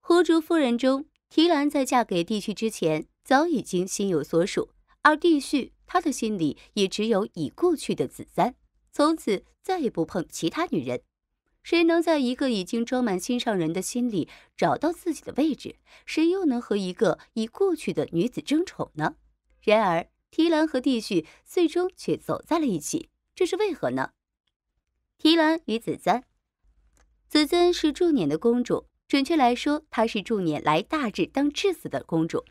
胡竹夫人中，提兰在嫁给地旭之前，早已经心有所属；而地旭，他的心里也只有已过去的子簪，从此再也不碰其他女人。谁能在一个已经装满心上人的心里找到自己的位置？谁又能和一个已过去的女子争宠呢？然而，提兰和地旭最终却走在了一起，这是为何呢？提兰与子簪。紫簪是祝撵的公主，准确来说，她是祝撵来大治当质子的公主。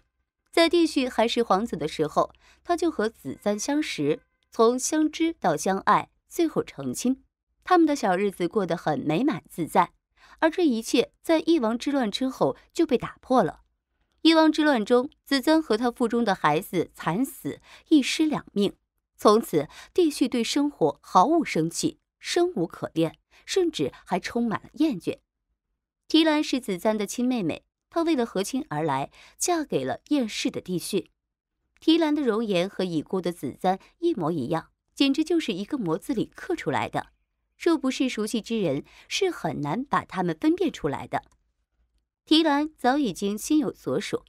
在帝旭还是皇子的时候，他就和紫簪相识，从相知到相爱，最后成亲。他们的小日子过得很美满自在，而这一切在一王之乱之后就被打破了。一王之乱中，紫簪和她腹中的孩子惨死，一尸两命。从此，帝旭对生活毫无生气，生无可恋。甚至还充满了厌倦。提兰是紫簪的亲妹妹，她为了和亲而来，嫁给了厌世的帝婿。提兰的容颜和已故的紫簪一模一样，简直就是一个模子里刻出来的。若不是熟悉之人，是很难把他们分辨出来的。提兰早已经心有所属，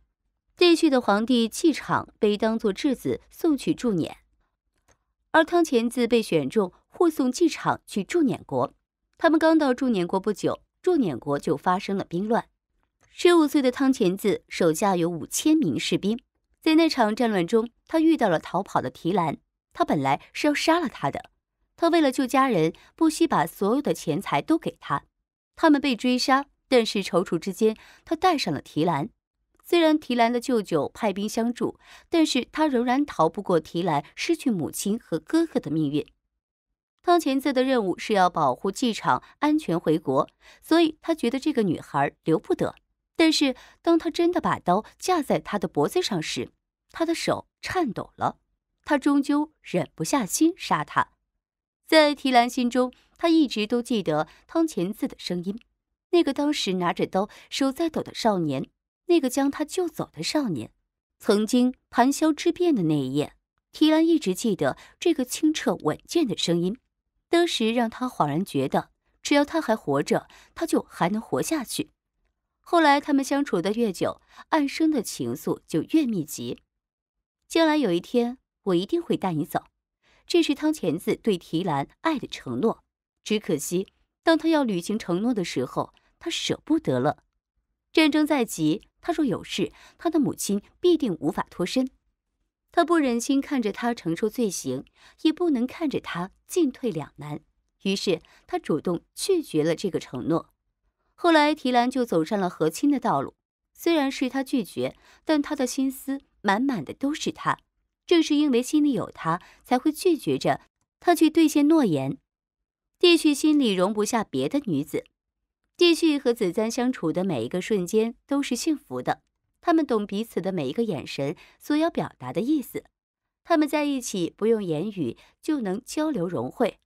帝婿的皇帝气场被当做质子送去助辇，而汤钱子被选中护送纪场去助辇国。他们刚到驻辇国不久，驻辇国就发生了兵乱。十五岁的汤钱子手下有五千名士兵。在那场战乱中，他遇到了逃跑的提兰。他本来是要杀了他的，他为了救家人，不惜把所有的钱财都给他。他们被追杀，但是踌躇之间，他带上了提兰。虽然提兰的舅舅派兵相助，但是他仍然逃不过提兰失去母亲和哥哥的命运。汤浅子的任务是要保护季常安全回国，所以他觉得这个女孩留不得。但是当他真的把刀架在他的脖子上时，他的手颤抖了，他终究忍不下心杀他。在提兰心中，他一直都记得汤浅子的声音，那个当时拿着刀手在抖的少年，那个将他救走的少年。曾经盘霄之变的那一夜，提兰一直记得这个清澈稳健的声音。当时让他恍然觉得，只要他还活着，他就还能活下去。后来他们相处的越久，暗生的情愫就越密集。将来有一天，我一定会带你走，这是汤钳子对提兰爱的承诺。只可惜，当他要履行承诺的时候，他舍不得了。战争在即，他若有事，他的母亲必定无法脱身。他不忍心看着他承受罪行，也不能看着他进退两难，于是他主动拒绝了这个承诺。后来提兰就走上了和亲的道路，虽然是他拒绝，但他的心思满满的都是他。正是因为心里有他，才会拒绝着他去兑现诺言。帝旭心里容不下别的女子，帝旭和紫簪相处的每一个瞬间都是幸福的。他们懂彼此的每一个眼神所要表达的意思，他们在一起不用言语就能交流融汇。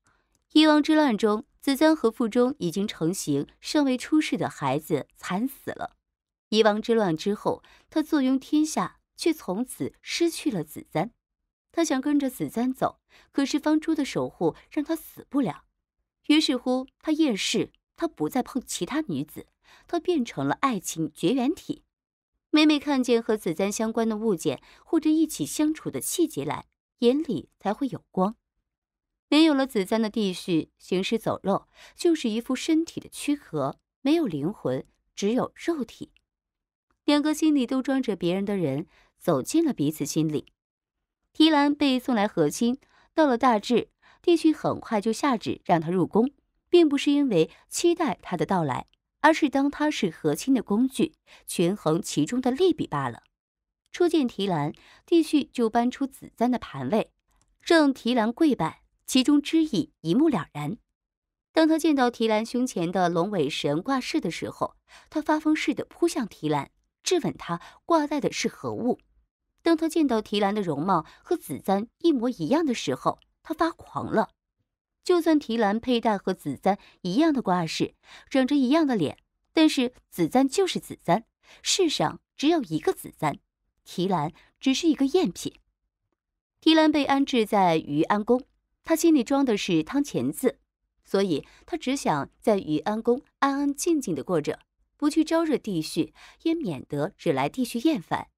夷王之乱中，子瞻和腹中已经成型、尚未出世的孩子惨死了。夷王之乱之后，他坐拥天下，却从此失去了子瞻。他想跟着子瞻走，可是方珠的守护让他死不了。于是乎，他厌世，他不再碰其他女子，他变成了爱情绝缘体。每每看见和子簪相关的物件，或者一起相处的细节来，眼里才会有光。没有了子簪的帝旭，行尸走肉就是一副身体的躯壳，没有灵魂，只有肉体。两个心里都装着别人的人，走进了彼此心里。提兰被送来和亲，到了大治，帝旭很快就下旨让他入宫，并不是因为期待他的到来。而是当他是和亲的工具，权衡其中的利弊罢了。初见提兰，帝旭就搬出紫簪的盘位，让提兰跪拜，其中之意一目了然。当他见到提兰胸前的龙尾神挂饰的时候，他发疯似的扑向提兰，质问他挂在的是何物。当他见到提兰的容貌和紫簪一模一样的时候，他发狂了。就算提兰佩戴和紫簪一样的挂饰，长着一样的脸，但是紫簪就是紫簪，世上只有一个紫簪，提兰只是一个赝品。提兰被安置在余安宫，他心里装的是汤钱子，所以他只想在余安宫安安静静的过着，不去招惹帝旭，也免得惹来帝旭厌烦。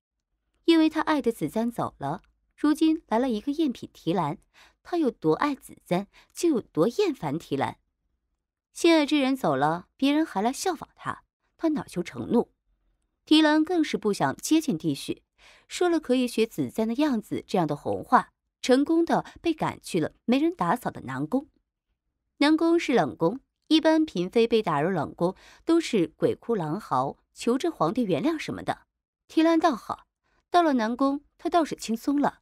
因为他爱的紫簪走了，如今来了一个赝品提兰。他有多爱紫簪，就有多厌烦提兰。心爱之人走了，别人还来效仿他，他恼羞成怒。提兰更是不想接近帝旭，说了可以学紫簪的样子这样的红话，成功的被赶去了没人打扫的南宫。南宫是冷宫，一般嫔妃被打入冷宫都是鬼哭狼嚎，求着皇帝原谅什么的。提兰倒好，到了南宫，他倒是轻松了。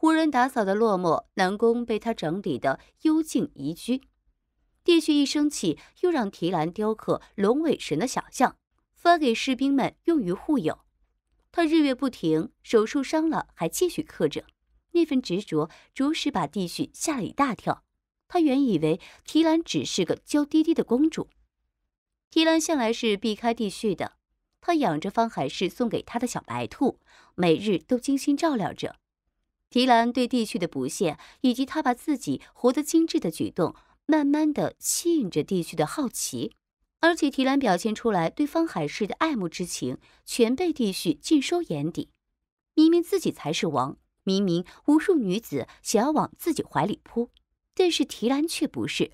无人打扫的落寞，南宫被他整理的幽静宜居。帝旭一生气，又让提兰雕刻龙尾神的小像，发给士兵们用于护佑。他日月不停，手受伤了还继续刻着，那份执着着实把帝旭吓了一大跳。他原以为提兰只是个娇滴滴的公主，提兰向来是避开帝旭的。她养着方海市送给她的小白兔，每日都精心照料着。提兰对地旭的不屑，以及他把自己活得精致的举动，慢慢的吸引着地旭的好奇，而且提兰表现出来对方海市的爱慕之情，全被地旭尽收眼底。明明自己才是王，明明无数女子想要往自己怀里扑，但是提兰却不是。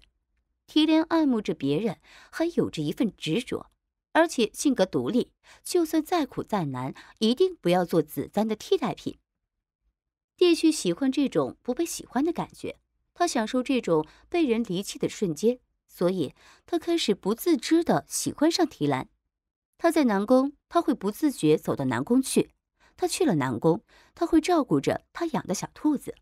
提莲爱慕着别人，还有着一份执着，而且性格独立，就算再苦再难，一定不要做子簪的替代品。地旭喜欢这种不被喜欢的感觉，他享受这种被人离弃的瞬间，所以他开始不自知的喜欢上提兰。他在南宫，他会不自觉走到南宫去。他去了南宫，他会照顾着他养的小兔子。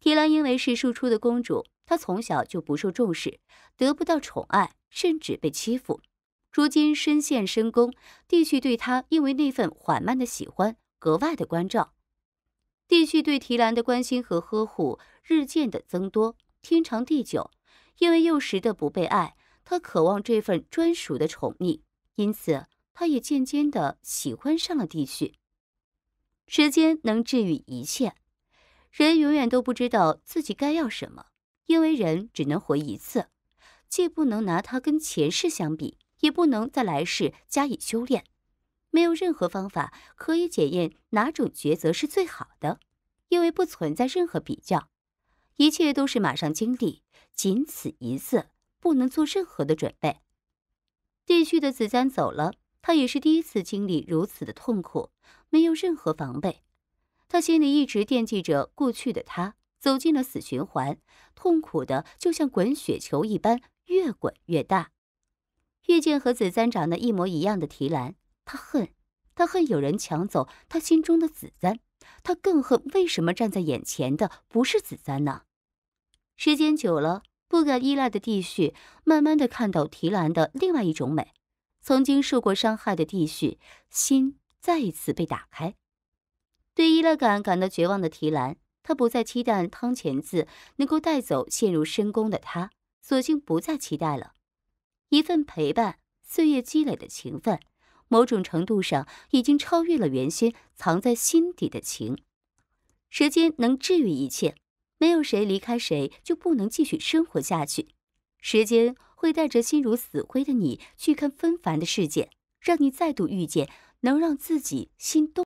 提兰因为是庶出的公主，她从小就不受重视，得不到宠爱，甚至被欺负。如今身陷深宫，帝旭对她因为那份缓慢的喜欢格外的关照。帝旭对提兰的关心和呵护日渐的增多，天长地久。因为幼时的不被爱，他渴望这份专属的宠溺，因此他也渐渐的喜欢上了帝旭。时间能治愈一切，人永远都不知道自己该要什么，因为人只能活一次，既不能拿他跟前世相比，也不能在来世加以修炼。没有任何方法可以检验哪种抉择是最好的，因为不存在任何比较，一切都是马上经历，仅此一次，不能做任何的准备。地区的子瞻走了，他也是第一次经历如此的痛苦，没有任何防备，他心里一直惦记着过去的他，走进了死循环，痛苦的就像滚雪球一般，越滚越大。遇见和子瞻长得一模一样的提兰。他恨，他恨有人抢走他心中的紫簪，他更恨为什么站在眼前的不是紫簪呢？时间久了，不敢依赖的地旭，慢慢的看到提兰的另外一种美。曾经受过伤害的地旭，心再一次被打开。对依赖感感到绝望的提兰，他不再期待汤浅子能够带走陷入深宫的他，索性不再期待了。一份陪伴，岁月积累的情分。某种程度上，已经超越了原先藏在心底的情。时间能治愈一切，没有谁离开谁就不能继续生活下去。时间会带着心如死灰的你去看纷繁的世界，让你再度遇见能让自己心动。